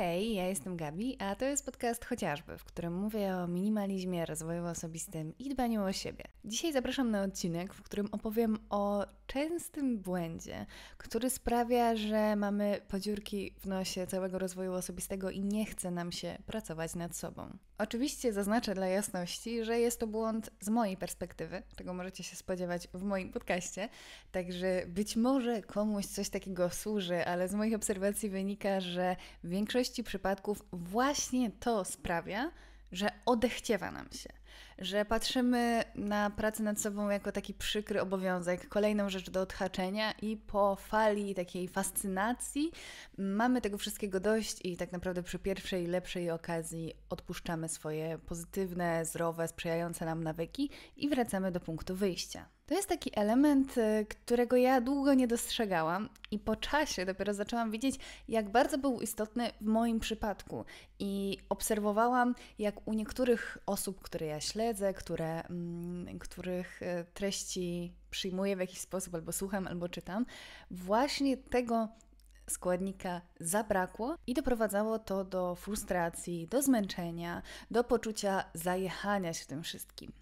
Hej, ja jestem Gabi, a to jest podcast chociażby, w którym mówię o minimalizmie, rozwoju osobistym i dbaniu o siebie. Dzisiaj zapraszam na odcinek, w którym opowiem o częstym błędzie, który sprawia, że mamy podziurki w nosie całego rozwoju osobistego i nie chce nam się pracować nad sobą. Oczywiście zaznaczę dla jasności, że jest to błąd z mojej perspektywy, tego możecie się spodziewać w moim podcaście, także być może komuś coś takiego służy, ale z moich obserwacji wynika, że większość większości przypadków właśnie to sprawia, że odechciewa nam się, że patrzymy na pracę nad sobą jako taki przykry obowiązek, kolejną rzecz do odhaczenia i po fali takiej fascynacji mamy tego wszystkiego dość i tak naprawdę przy pierwszej lepszej okazji odpuszczamy swoje pozytywne, zdrowe, sprzyjające nam nawyki i wracamy do punktu wyjścia. To jest taki element, y, którego ja długo nie dostrzegałam i po czasie dopiero zaczęłam widzieć, jak bardzo był istotny w moim przypadku. I obserwowałam, jak u niektórych osób, które ja śledzę, które, mm, których y, treści przyjmuję w jakiś sposób, albo słucham, albo czytam, właśnie tego składnika zabrakło i doprowadzało to do frustracji, do zmęczenia, do poczucia zajechania się tym wszystkim.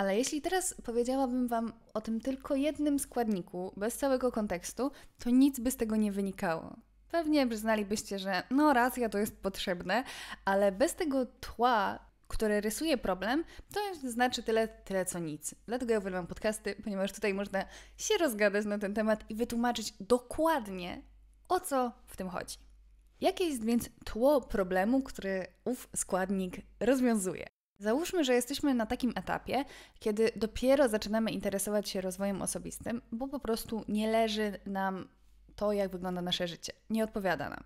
Ale jeśli teraz powiedziałabym Wam o tym tylko jednym składniku, bez całego kontekstu, to nic by z tego nie wynikało. Pewnie przyznalibyście, że no racja to jest potrzebne, ale bez tego tła, które rysuje problem, to znaczy tyle, tyle co nic. Dlatego ja uwielbiam podcasty, ponieważ tutaj można się rozgadać na ten temat i wytłumaczyć dokładnie, o co w tym chodzi. Jakie jest więc tło problemu, który ów składnik rozwiązuje? Załóżmy, że jesteśmy na takim etapie, kiedy dopiero zaczynamy interesować się rozwojem osobistym, bo po prostu nie leży nam to, jak wygląda nasze życie, nie odpowiada nam.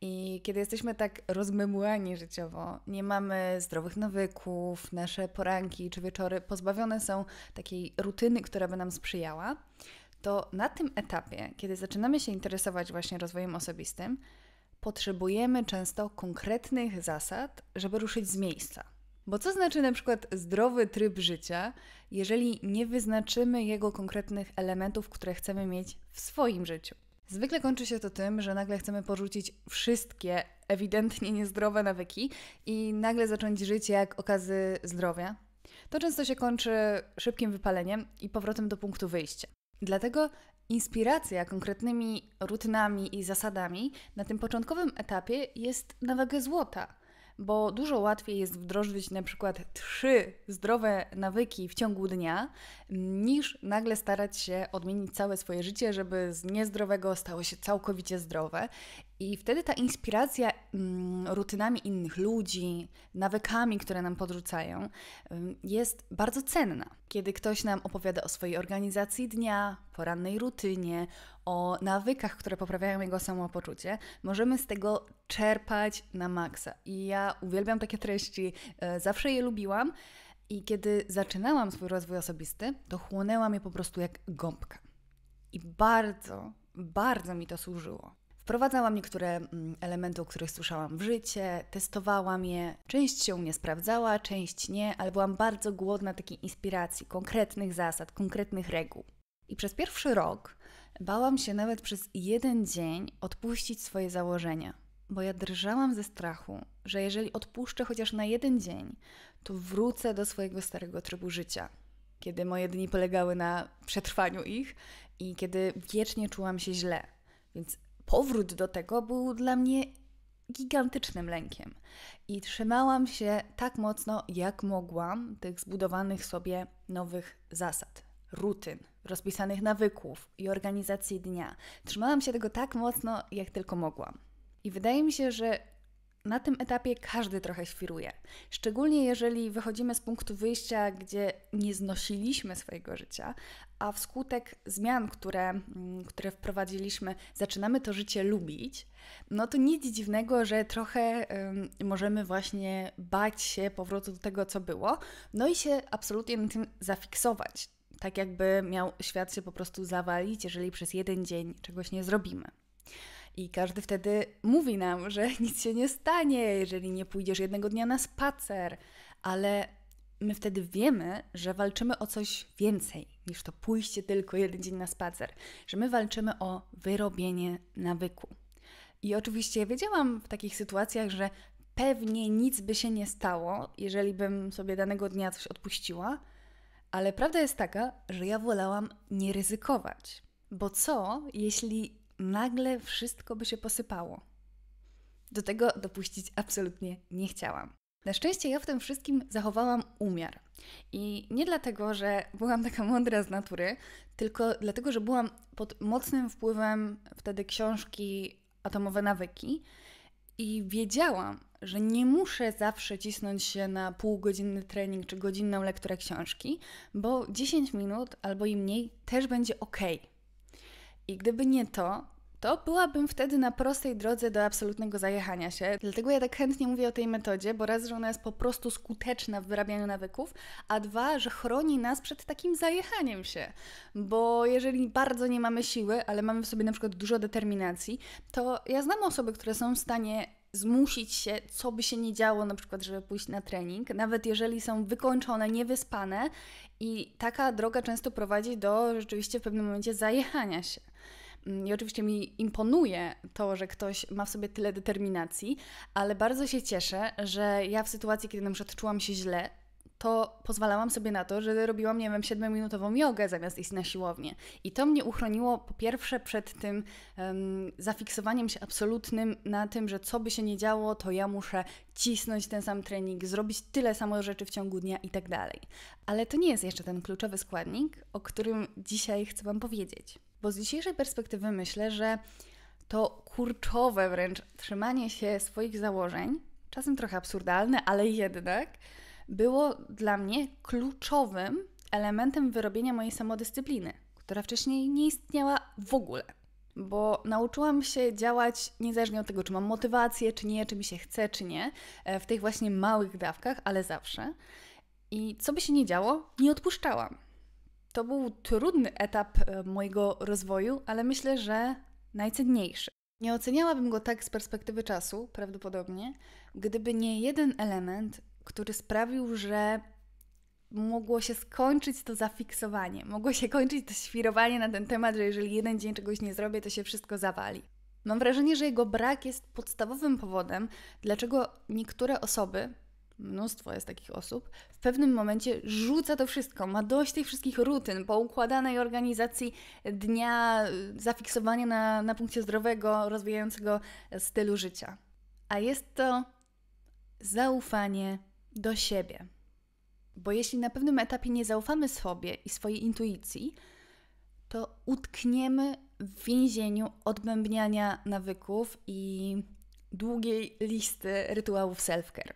I kiedy jesteśmy tak rozmemłani życiowo, nie mamy zdrowych nawyków, nasze poranki czy wieczory pozbawione są takiej rutyny, która by nam sprzyjała, to na tym etapie, kiedy zaczynamy się interesować właśnie rozwojem osobistym, potrzebujemy często konkretnych zasad, żeby ruszyć z miejsca. Bo co znaczy na przykład zdrowy tryb życia, jeżeli nie wyznaczymy jego konkretnych elementów, które chcemy mieć w swoim życiu? Zwykle kończy się to tym, że nagle chcemy porzucić wszystkie ewidentnie niezdrowe nawyki i nagle zacząć żyć jak okazy zdrowia. To często się kończy szybkim wypaleniem i powrotem do punktu wyjścia. Dlatego inspiracja konkretnymi rutynami i zasadami na tym początkowym etapie jest na wagę złota bo dużo łatwiej jest wdrożyć na przykład trzy zdrowe nawyki w ciągu dnia, niż nagle starać się odmienić całe swoje życie, żeby z niezdrowego stało się całkowicie zdrowe. I wtedy ta inspiracja mm, rutynami innych ludzi, nawykami, które nam podrzucają, mm, jest bardzo cenna. Kiedy ktoś nam opowiada o swojej organizacji dnia, porannej rutynie, o nawykach, które poprawiają jego samopoczucie, możemy z tego czerpać na maksa. I ja uwielbiam takie treści, e, zawsze je lubiłam. I kiedy zaczynałam swój rozwój osobisty, to chłonęłam je po prostu jak gąbka. I bardzo, bardzo mi to służyło. Wprowadzałam niektóre mm, elementy, o których słyszałam w życie, testowałam je. Część się u mnie sprawdzała, część nie, ale byłam bardzo głodna takiej inspiracji, konkretnych zasad, konkretnych reguł. I przez pierwszy rok Bałam się nawet przez jeden dzień odpuścić swoje założenia, bo ja drżałam ze strachu, że jeżeli odpuszczę chociaż na jeden dzień, to wrócę do swojego starego trybu życia, kiedy moje dni polegały na przetrwaniu ich i kiedy wiecznie czułam się źle. Więc powrót do tego był dla mnie gigantycznym lękiem. I trzymałam się tak mocno, jak mogłam, tych zbudowanych sobie nowych zasad rutyn, rozpisanych nawyków i organizacji dnia. Trzymałam się tego tak mocno, jak tylko mogłam. I wydaje mi się, że na tym etapie każdy trochę świruje. Szczególnie jeżeli wychodzimy z punktu wyjścia, gdzie nie znosiliśmy swojego życia, a wskutek zmian, które, mm, które wprowadziliśmy, zaczynamy to życie lubić, no to nic dziwnego, że trochę y, możemy właśnie bać się powrotu do tego, co było, no i się absolutnie na tym zafiksować tak jakby miał świat się po prostu zawalić, jeżeli przez jeden dzień czegoś nie zrobimy. I każdy wtedy mówi nam, że nic się nie stanie, jeżeli nie pójdziesz jednego dnia na spacer, ale my wtedy wiemy, że walczymy o coś więcej niż to pójście tylko jeden dzień na spacer, że my walczymy o wyrobienie nawyku. I oczywiście wiedziałam w takich sytuacjach, że pewnie nic by się nie stało, jeżeli bym sobie danego dnia coś odpuściła, ale prawda jest taka, że ja wolałam nie ryzykować. Bo co, jeśli nagle wszystko by się posypało? Do tego dopuścić absolutnie nie chciałam. Na szczęście ja w tym wszystkim zachowałam umiar. I nie dlatego, że byłam taka mądra z natury, tylko dlatego, że byłam pod mocnym wpływem wtedy książki Atomowe Nawyki i wiedziałam, że nie muszę zawsze cisnąć się na półgodzinny trening czy godzinną lekturę książki, bo 10 minut albo i mniej też będzie ok. I gdyby nie to, to byłabym wtedy na prostej drodze do absolutnego zajechania się. Dlatego ja tak chętnie mówię o tej metodzie, bo raz, że ona jest po prostu skuteczna w wyrabianiu nawyków, a dwa, że chroni nas przed takim zajechaniem się. Bo jeżeli bardzo nie mamy siły, ale mamy w sobie na przykład dużo determinacji, to ja znam osoby, które są w stanie zmusić się, co by się nie działo, na przykład, żeby pójść na trening, nawet jeżeli są wykończone, niewyspane, i taka droga często prowadzi do rzeczywiście w pewnym momencie zajechania się. Mm, I oczywiście mi imponuje to, że ktoś ma w sobie tyle determinacji, ale bardzo się cieszę, że ja w sytuacji, kiedy na przykład czułam się źle, to pozwalałam sobie na to, że robiłam, nie wiem, 7-minutową jogę zamiast iść na siłownię. I to mnie uchroniło po pierwsze przed tym um, zafiksowaniem się absolutnym na tym, że co by się nie działo, to ja muszę cisnąć ten sam trening, zrobić tyle samo rzeczy w ciągu dnia i tak dalej. Ale to nie jest jeszcze ten kluczowy składnik, o którym dzisiaj chcę Wam powiedzieć. Bo z dzisiejszej perspektywy myślę, że to kurczowe wręcz trzymanie się swoich założeń, czasem trochę absurdalne, ale jednak było dla mnie kluczowym elementem wyrobienia mojej samodyscypliny, która wcześniej nie istniała w ogóle. Bo nauczyłam się działać niezależnie od tego, czy mam motywację, czy nie, czy mi się chce, czy nie, e, w tych właśnie małych dawkach, ale zawsze. I co by się nie działo, nie odpuszczałam. To był trudny etap e, mojego rozwoju, ale myślę, że najcenniejszy. Nie oceniałabym go tak z perspektywy czasu, prawdopodobnie, gdyby nie jeden element, który sprawił, że mogło się skończyć to zafiksowanie, mogło się kończyć to świrowanie na ten temat, że jeżeli jeden dzień czegoś nie zrobię, to się wszystko zawali. Mam wrażenie, że jego brak jest podstawowym powodem, dlaczego niektóre osoby, mnóstwo jest takich osób, w pewnym momencie rzuca to wszystko, ma dość tych wszystkich rutyn, poukładanej organizacji dnia, y, zafiksowania na, na punkcie zdrowego, rozwijającego stylu życia. A jest to zaufanie do siebie. Bo jeśli na pewnym etapie nie zaufamy sobie i swojej intuicji, to utkniemy w więzieniu odbębniania nawyków i długiej listy rytuałów self-care.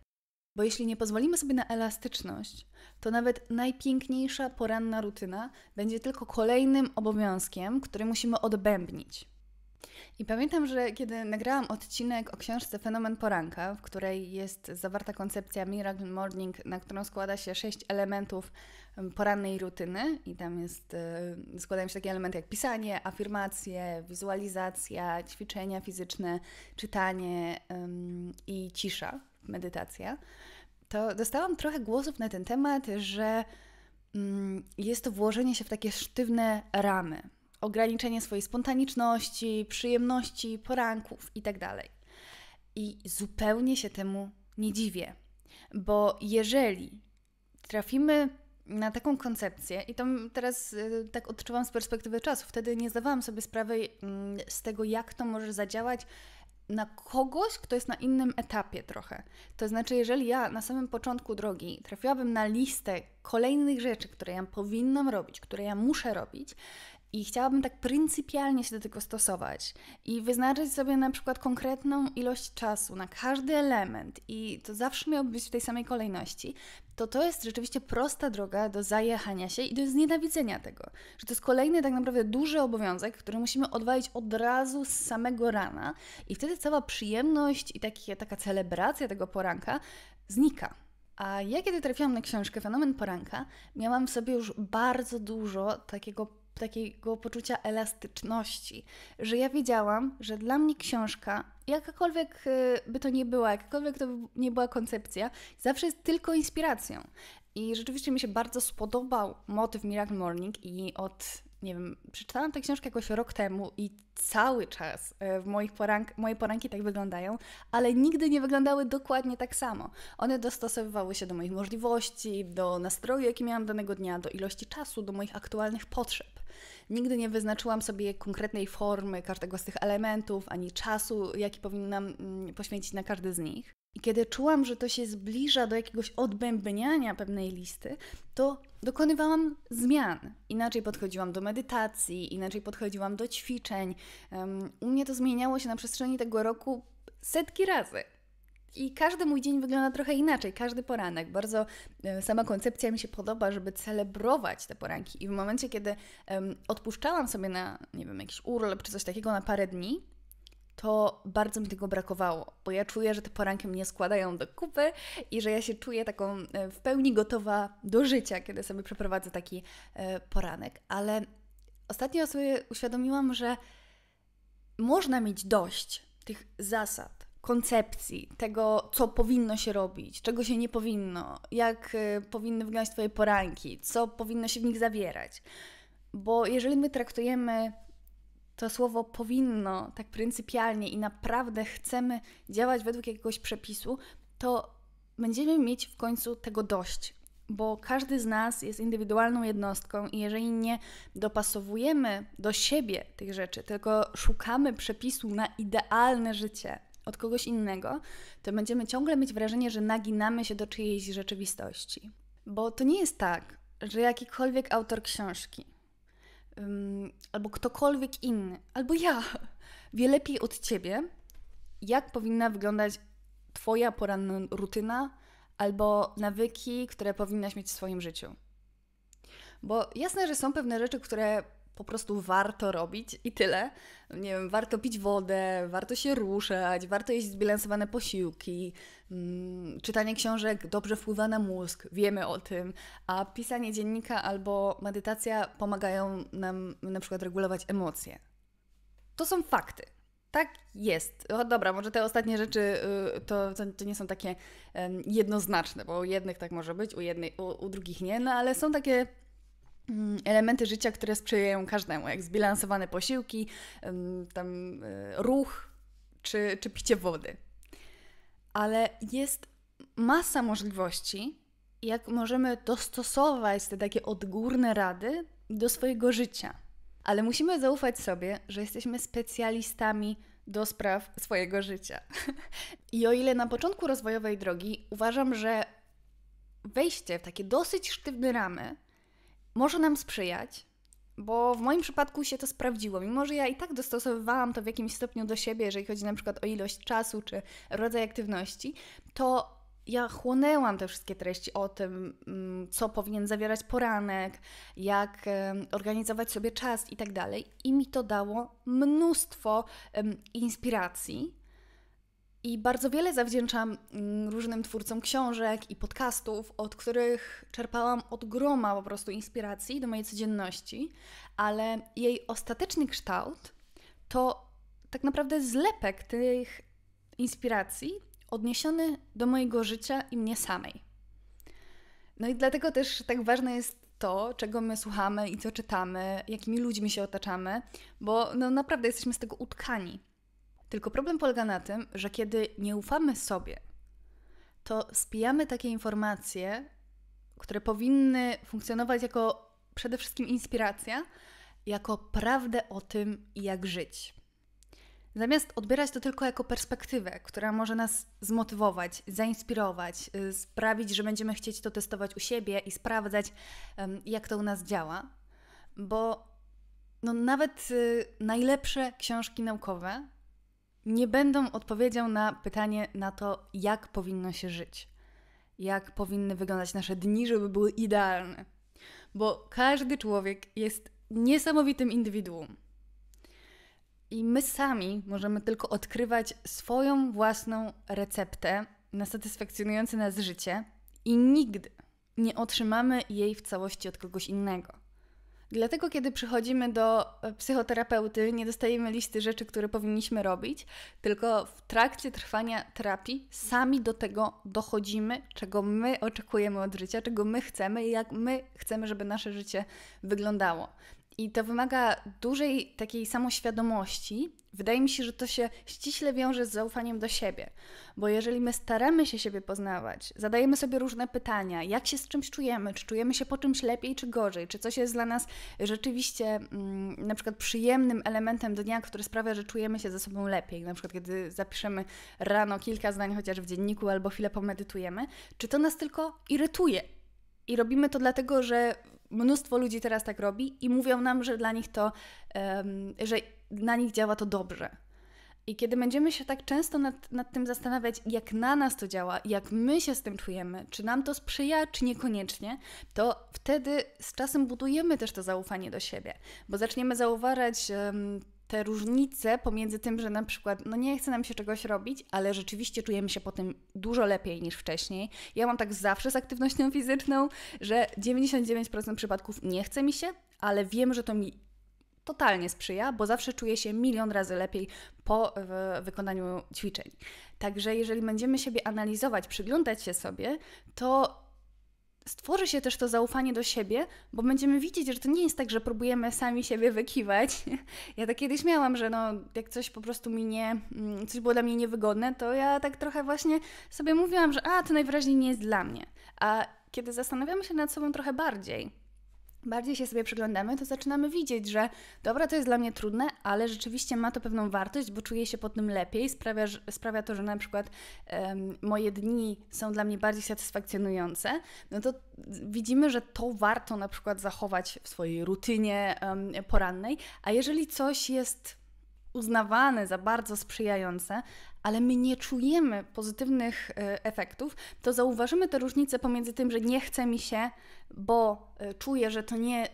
Bo jeśli nie pozwolimy sobie na elastyczność, to nawet najpiękniejsza poranna rutyna będzie tylko kolejnym obowiązkiem, który musimy odbębnić. I pamiętam, że kiedy nagrałam odcinek o książce Fenomen Poranka, w której jest zawarta koncepcja Miracle Morning, na którą składa się sześć elementów porannej rutyny, i tam jest, e, składają się takie elementy jak pisanie, afirmacje, wizualizacja, ćwiczenia fizyczne, czytanie i cisza, medytacja, to dostałam trochę głosów na ten temat, że mm, jest to włożenie się w takie sztywne ramy ograniczenie swojej spontaniczności, przyjemności, poranków itd. Tak I zupełnie się temu nie dziwię, bo jeżeli trafimy na taką koncepcję, i to teraz y, tak odczuwam z perspektywy czasu, wtedy nie zdawałam sobie sprawy mm, z tego, jak to może zadziałać na kogoś, kto jest na innym etapie trochę. To znaczy, jeżeli ja na samym początku drogi trafiłabym na listę kolejnych rzeczy, które ja powinnam robić, które ja muszę robić, i chciałabym tak pryncypialnie się do tego stosować i wyznaczyć sobie na przykład konkretną ilość czasu na każdy element i to zawsze miałoby być w tej samej kolejności, to to jest rzeczywiście prosta droga do zajechania się i do znienawidzenia tego. Że to jest kolejny tak naprawdę duży obowiązek, który musimy odwalić od razu z samego rana i wtedy cała przyjemność i taki, taka celebracja tego poranka znika. A ja kiedy trafiłam na książkę Fenomen Poranka, miałam w sobie już bardzo dużo takiego takiego poczucia elastyczności, że ja wiedziałam, że dla mnie książka, jakakolwiek y, by to nie była, jakakolwiek to by nie była koncepcja, zawsze jest tylko inspiracją. I rzeczywiście mi się bardzo spodobał motyw Miracle Morning i od, nie wiem, przeczytałam tę książkę jakoś rok temu i cały czas y, w moich porank moje poranki tak wyglądają, ale nigdy nie wyglądały dokładnie tak samo. One dostosowywały się do moich możliwości, do nastroju, jaki miałam danego dnia, do ilości czasu, do moich aktualnych potrzeb. Nigdy nie wyznaczyłam sobie konkretnej formy każdego z tych elementów, ani czasu, jaki powinnam mm, poświęcić na każdy z nich. I kiedy czułam, że to się zbliża do jakiegoś odbębniania pewnej listy, to dokonywałam zmian. Inaczej podchodziłam do medytacji, inaczej podchodziłam do ćwiczeń. u mnie to zmieniało się na przestrzeni tego roku setki razy. I każdy mój dzień wygląda trochę inaczej, każdy poranek. Bardzo e, sama koncepcja mi się podoba, żeby celebrować te poranki. I w momencie, kiedy um, odpuszczałam sobie na, nie wiem, jakiś urlop czy coś takiego na parę dni, to bardzo mi tego brakowało, bo ja czuję, że te poranki mnie składają do kupy i że ja się czuję taką e, w pełni gotowa do życia, kiedy sobie przeprowadzę taki e, poranek. Ale ostatnio sobie uświadomiłam, że można mieć dość tych zasad, koncepcji, tego, co powinno się robić, czego się nie powinno, jak y, powinny wyglądać Twoje poranki, co powinno się w nich zawierać. Bo jeżeli my traktujemy to słowo powinno tak pryncypialnie i naprawdę chcemy działać według jakiegoś przepisu, to będziemy mieć w końcu tego dość. Bo każdy z nas jest indywidualną jednostką, i jeżeli nie dopasowujemy do siebie tych rzeczy, tylko szukamy przepisu na idealne życie, od kogoś innego, to będziemy ciągle mieć wrażenie, że naginamy się do czyjejś rzeczywistości. Bo to nie jest tak, że jakikolwiek autor książki, um, albo ktokolwiek inny, albo ja, wie lepiej od ciebie, jak powinna wyglądać Twoja poranna rutyna albo nawyki, które powinnaś mieć w swoim życiu. Bo jasne, że są pewne rzeczy, które po prostu warto robić i tyle. Nie wiem, warto pić wodę, warto się ruszać, warto jeść zbilansowane posiłki. Hmm, czytanie książek dobrze wpływa na mózg, wiemy o tym, a pisanie dziennika albo medytacja pomagają nam na przykład regulować emocje. To są fakty. Tak jest. O, dobra, może te ostatnie rzeczy y, to, to, nie są takie jednoznaczne, bo u jednych tak może być, u, jednej, u, u drugich nie, no ale są takie Mm, elementy życia, które sprzyjają każdemu, jak zbilansowane posiłki, tam e, ruch czy, czy picie wody. Ale jest masa możliwości, jak możemy dostosować te takie odgórne rady do swojego życia. Ale musimy zaufać sobie, że jesteśmy specjalistami do spraw swojego życia. I o ile na początku rozwojowej drogi uważam, że wejście w takie dosyć sztywne ramy może nam sprzyjać, bo w moim przypadku się to sprawdziło. Mimo, że ja i tak dostosowywałam to w jakimś stopniu do siebie, jeżeli chodzi na przykład o ilość czasu czy rodzaj aktywności, to ja chłonęłam te wszystkie treści o tym, mm, co powinien zawierać poranek, jak organizować sobie czas i tak dalej. I mi to dało mnóstwo inspiracji i bardzo wiele zawdzięczam mm, różnym twórcom książek i podcastów, od których czerpałam od groma po prostu inspiracji do mojej codzienności, ale jej ostateczny kształt to tak naprawdę zlepek tych inspiracji odniesiony do mojego życia i mnie samej. No i dlatego też tak ważne jest to, czego my słuchamy i co czytamy, jakimi ludźmi się otaczamy, bo no naprawdę jesteśmy z tego utkani. Tylko problem polega na tym, że kiedy nie ufamy sobie, to spijamy takie informacje, które powinny funkcjonować jako przede wszystkim inspiracja, jako prawdę o tym, jak żyć. Zamiast odbierać to tylko jako perspektywę, która może nas zmotywować, zainspirować, y, sprawić, że będziemy chcieć to testować u siebie i sprawdzać, jak to u nas działa, bo no, nawet y, najlepsze książki naukowe nie będą odpowiedzią na pytanie na to, jak powinno się żyć, jak powinny wyglądać nasze dni, żeby były idealne. Bo każdy człowiek jest niesamowitym indywiduum. I my sami możemy tylko odkrywać swoją własną receptę na satysfakcjonujące nas życie i nigdy nie otrzymamy jej w całości od kogoś innego. Dlatego, kiedy przychodzimy do e, psychoterapeuty, nie dostajemy listy rzeczy, które powinniśmy robić, tylko w trakcie trwania terapii sami do tego dochodzimy, czego my oczekujemy od życia, czego my chcemy i jak my chcemy, żeby nasze życie wyglądało. I to wymaga dużej takiej samoświadomości. Wydaje mi się, że to się ściśle wiąże z zaufaniem do siebie, bo jeżeli my staramy się siebie poznawać, zadajemy sobie różne pytania, jak się z czymś czujemy, czy czujemy się po czymś lepiej, czy gorzej, czy coś jest dla nas rzeczywiście mm, na przykład przyjemnym elementem dnia, który sprawia, że czujemy się ze sobą lepiej, na przykład kiedy zapiszemy rano kilka zdań chociaż w dzienniku albo chwilę pomedytujemy, czy to nas tylko irytuje, i robimy to dlatego, że mnóstwo ludzi teraz tak robi i mówią nam, że dla nich to, że na nich działa to dobrze. I kiedy będziemy się tak często nad, nad tym zastanawiać, jak na nas to działa, jak my się z tym czujemy, czy nam to sprzyja, czy niekoniecznie, to wtedy z czasem budujemy też to zaufanie do siebie, bo zaczniemy zauważać um, te różnice pomiędzy tym, że na przykład no nie chce nam się czegoś robić, ale rzeczywiście czujemy się po tym dużo lepiej niż wcześniej. Ja mam tak zawsze z aktywnością fizyczną, że 99% przypadków nie chce mi się, ale wiem, że to mi totalnie sprzyja, bo zawsze czuję się milion razy lepiej po wykonaniu ćwiczeń. Także jeżeli będziemy siebie analizować, przyglądać się sobie, to stworzy się też to zaufanie do siebie, bo będziemy widzieć, że to nie jest tak, że próbujemy sami siebie wykiwać. Ja tak kiedyś miałam, że no, jak coś po prostu mi nie, mm, coś było dla mnie niewygodne, to ja tak trochę właśnie sobie mówiłam, że a, to najwyraźniej nie jest dla mnie. A kiedy zastanawiamy się nad sobą trochę bardziej, bardziej się sobie przyglądamy, to zaczynamy widzieć, że dobra, to jest dla mnie trudne, ale rzeczywiście ma to pewną wartość, bo czuję się pod tym lepiej. Sprawia, sprawia to, że na przykład um, moje dni są dla mnie bardziej satysfakcjonujące. No to widzimy, że to warto na przykład zachować w swojej rutynie um, porannej. A jeżeli coś jest uznawane za bardzo sprzyjające, ale my nie czujemy pozytywnych y, efektów, to zauważymy te różnice pomiędzy tym, że nie chce mi się, bo y, czuję, że to nie,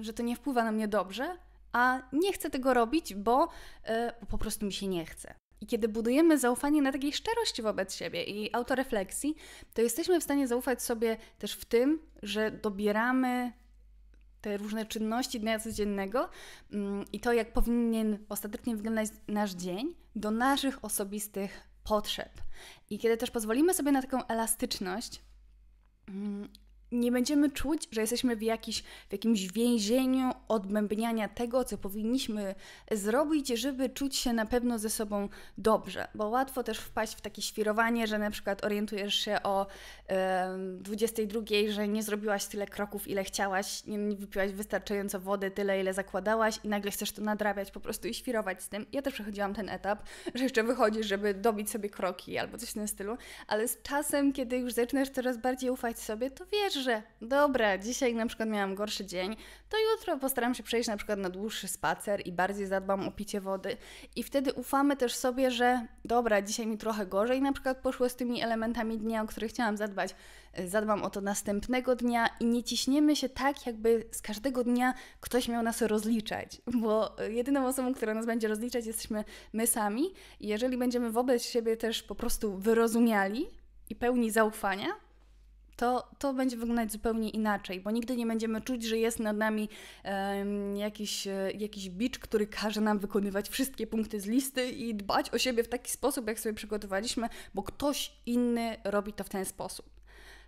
że to nie wpływa na mnie dobrze, a nie chcę tego robić, y, bo po prostu mi się nie chce. I kiedy budujemy zaufanie na takiej szczerości wobec siebie i autorefleksji, to jesteśmy w stanie zaufać sobie też w tym, że dobieramy te różne czynności dnia codziennego mm, i to, jak powinien ostatecznie wyglądać nasz dzień do naszych osobistych potrzeb. I kiedy też pozwolimy sobie na taką elastyczność, mm, nie będziemy czuć, że jesteśmy w, jakiś, w jakimś więzieniu odmębniania tego, co powinniśmy zrobić, żeby czuć się na pewno ze sobą dobrze. Bo łatwo też wpaść w takie świrowanie, że na przykład orientujesz się o y, 22, że nie zrobiłaś tyle kroków, ile chciałaś, nie wypiłaś wystarczająco wody, tyle, ile zakładałaś i nagle chcesz to nadrabiać po prostu i świrować z tym. Ja też przechodziłam ten etap, że jeszcze wychodzisz, żeby dobić sobie kroki albo coś w tym stylu, ale z czasem, kiedy już zaczynasz coraz bardziej ufać sobie, to wiesz, że dobra, dzisiaj na przykład miałam gorszy dzień, to jutro postaram się przejść na przykład na dłuższy spacer i bardziej zadbam o picie wody. I wtedy ufamy też sobie, że dobra, dzisiaj mi trochę gorzej na przykład poszło z tymi elementami dnia, o których chciałam zadbać. E, zadbam o to następnego dnia i nie ciśniemy się tak, jakby z każdego dnia ktoś miał nas rozliczać, bo e, jedyną osobą, która nas będzie rozliczać, jesteśmy my sami. I jeżeli będziemy wobec siebie też po prostu wyrozumiali i pełni zaufania, to, to będzie wyglądać zupełnie inaczej, bo nigdy nie będziemy czuć, że jest nad nami um, jakiś, e, jakiś bicz, który każe nam wykonywać wszystkie punkty z listy i dbać o siebie w taki sposób, jak sobie przygotowaliśmy, bo ktoś inny robi to w ten sposób.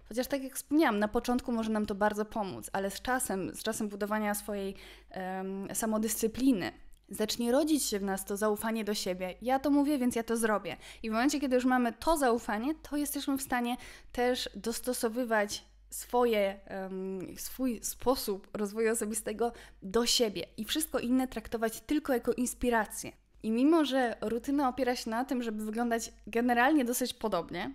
Chociaż tak jak wspomniałam, na początku może nam to bardzo pomóc, ale z czasem, z czasem budowania swojej um, samodyscypliny, zacznie rodzić się w nas to zaufanie do siebie. Ja to mówię, więc ja to zrobię. I w momencie, kiedy już mamy to zaufanie, to jesteśmy w stanie też dostosowywać swoje, um, swój sposób rozwoju osobistego do siebie i wszystko inne traktować tylko jako inspirację. I mimo, że rutyna opiera się na tym, żeby wyglądać generalnie dosyć podobnie,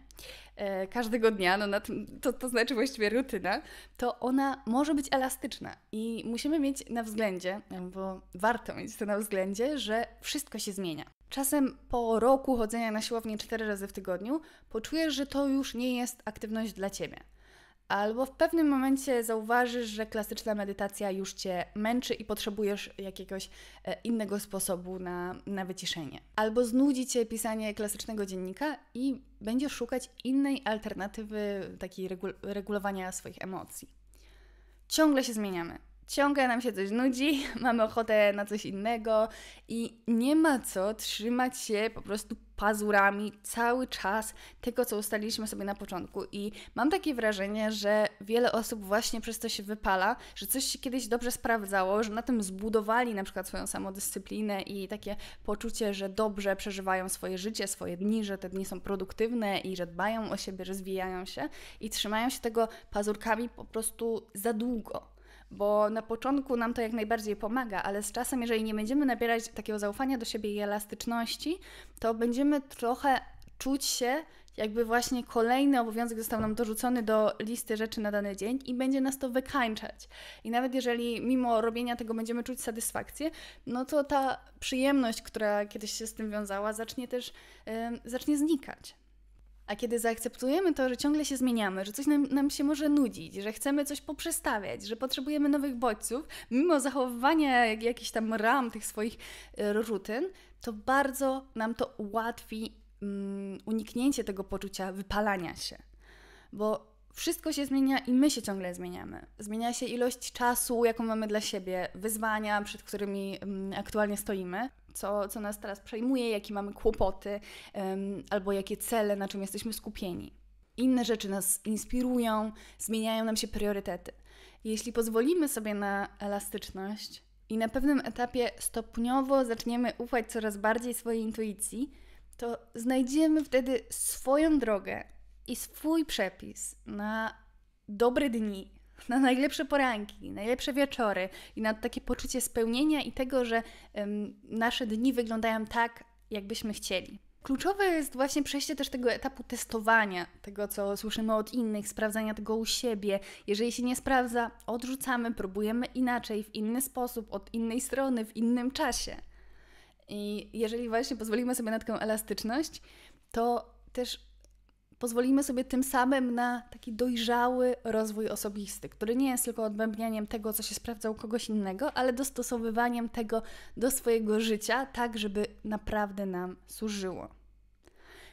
E, każdego dnia, no na tym, to, to znaczy właściwie rutyna, to ona może być elastyczna i musimy mieć na względzie, bo warto mieć to na względzie, że wszystko się zmienia. Czasem po roku chodzenia na siłownię cztery razy w tygodniu poczujesz, że to już nie jest aktywność dla ciebie albo w pewnym momencie zauważysz, że klasyczna medytacja już cię męczy i potrzebujesz jakiegoś e, innego sposobu na, na wyciszenie. Albo znudzi cię pisanie klasycznego dziennika i będziesz szukać innej alternatywy takiej regulowania swoich emocji. Ciągle się zmieniamy. Ciągle nam się coś nudzi, mamy ochotę na coś innego i nie ma co trzymać się po prostu pazurami cały czas tego, co ustaliliśmy sobie na początku. I mam takie wrażenie, że wiele osób właśnie przez to się wypala, że coś się kiedyś dobrze sprawdzało, że na tym zbudowali na przykład swoją samodyscyplinę i takie poczucie, że dobrze przeżywają swoje życie, swoje dni, że te dni są produktywne i że dbają o siebie, rozwijają się i trzymają się tego pazurkami po prostu za długo bo na początku nam to jak najbardziej pomaga, ale z czasem, jeżeli nie będziemy nabierać takiego zaufania do siebie i elastyczności, to będziemy trochę czuć się, jakby właśnie kolejny obowiązek został nam dorzucony do listy rzeczy na dany dzień i będzie nas to wykańczać. I nawet jeżeli mimo robienia tego będziemy czuć satysfakcję, no to ta przyjemność, która kiedyś się z tym wiązała, zacznie też yy, zacznie znikać. A kiedy zaakceptujemy to, że ciągle się zmieniamy, że coś nam, nam, się może nudzić, że chcemy coś poprzestawiać, że potrzebujemy nowych bodźców, mimo zachowywania jak, jakichś tam ram tych swoich e, rutyn, to bardzo nam to ułatwi mm, uniknięcie tego poczucia wypalania się. Bo wszystko się zmienia i my się ciągle zmieniamy. Zmienia się ilość czasu, jaką mamy dla siebie, wyzwania, przed którymi mm, aktualnie stoimy co, co nas teraz przejmuje, jakie mamy kłopoty albo jakie cele, na czym jesteśmy skupieni. Inne rzeczy nas inspirują, zmieniają nam się priorytety. Jeśli pozwolimy sobie na elastyczność i na pewnym etapie stopniowo zaczniemy ufać coraz bardziej swojej intuicji, to znajdziemy wtedy swoją drogę i swój przepis na dobre dni, na najlepsze poranki, najlepsze wieczory i na takie poczucie spełnienia i tego, że nasze dni wyglądają tak, jakbyśmy chcieli. Kluczowe jest właśnie przejście też tego etapu testowania, tego co słyszymy od innych, sprawdzania tego u siebie. Jeżeli się nie sprawdza, odrzucamy, próbujemy inaczej, w inny sposób, od innej strony, w innym czasie. I jeżeli właśnie pozwolimy sobie na taką elastyczność, to też pozwolimy sobie tym samym na taki dojrzały rozwój osobisty, który nie jest tylko odbębnianiem tego, co się sprawdza u kogoś innego, ale dostosowywaniem tego do swojego życia, tak żeby naprawdę nam służyło.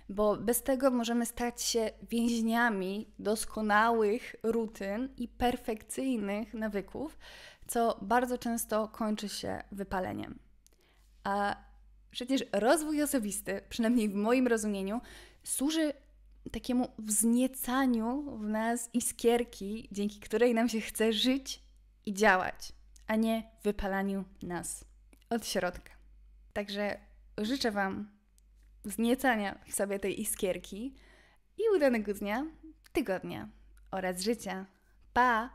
Bo bez tego możemy stać się więźniami doskonałych rutyn i perfekcyjnych nawyków, co bardzo często kończy się wypaleniem. A przecież rozwój osobisty, przynajmniej w moim rozumieniu, służy takiemu wzniecaniu w nas iskierki, dzięki której nam się chce żyć i działać, a nie wypalaniu nas od środka. Także życzę Wam wzniecania w sobie tej iskierki i udanego dnia, tygodnia oraz życia. Pa!